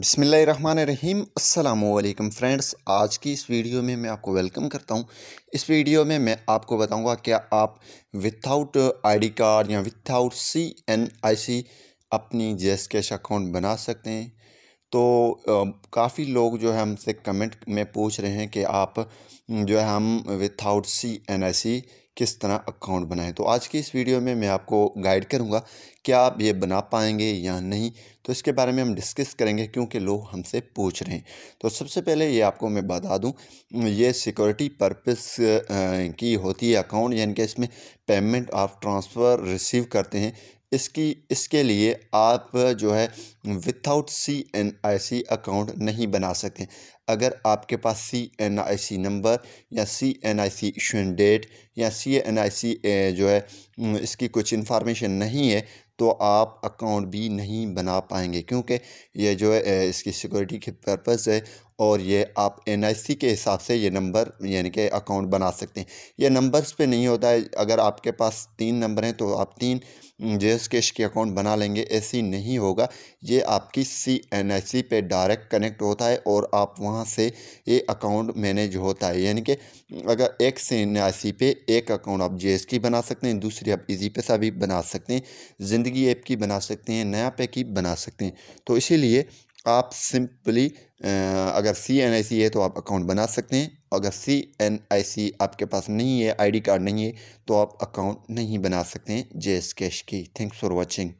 बिसमीम अल्लाम फ्रेंड्स आज की इस वीडियो में मैं आपको वेलकम करता हूं इस वीडियो में मैं आपको बताऊंगा क्या आप विथआउट आईडी कार्ड या without C N I C अपनी जेस कैश अकाउंट बना सकते हैं तो काफ़ी लोग जो है हमसे कमेंट में पूछ रहे हैं कि आप जो है हम विथआउट सी एन आई सी किस तरह अकाउंट बनाएं तो आज की इस वीडियो में मैं आपको गाइड करूंगा कि आप ये बना पाएंगे या नहीं तो इसके बारे में हम डिस्कस करेंगे क्योंकि लोग हमसे पूछ रहे हैं तो सबसे पहले ये आपको मैं बता दूं ये सिक्योरिटी पर्पस की होती है अकाउंट यानी कि इसमें पेमेंट आप ट्रांसफ़र रिसीव करते हैं इसकी इसके लिए आप जो है without C N I C account नहीं बना सकते अगर आपके पास सी एन आई सी नंबर या सी एन आई सी डेट या सी एन आई सी जो है हम्म, इसकी कुछ इन्फॉर्मेशन नहीं है तो आप अकाउंट भी नहीं बना पाएंगे क्योंकि ये जो है इसकी सिक्योरिटी के पर्पज़ है और ये आप एन के हिसाब से ये नंबर यानी कि अकाउंट बना सकते हैं ये नंबर्स पे नहीं होता है अगर आपके पास तीन नंबर हैं तो आप तीन जे कैश के अकाउंट बना लेंगे ऐसी नहीं होगा ये आपकी सी एन आई सी पे डायरेक्ट कनेक्ट होता है और आप वहाँ से ये अकाउंट मैनेज होता है यानी कि अगर एक सी एन आई सी पे एक अकाउंट आप जे बना सकते हैं दूसरी आप इजी पैसा भी बना सकते हैं ज़िंदगी ज़िंदगी ऐप की बना सकते हैं नया ही बना सकते हैं तो इसीलिए आप सिंपली अगर सी एन आई सी है तो आप अकाउंट बना सकते हैं अगर सी एन आई सी आपके पास नहीं है आईडी कार्ड नहीं है तो आप अकाउंट नहीं बना सकते हैं जे एस कैश की थैंक्स फॉर वॉचिंग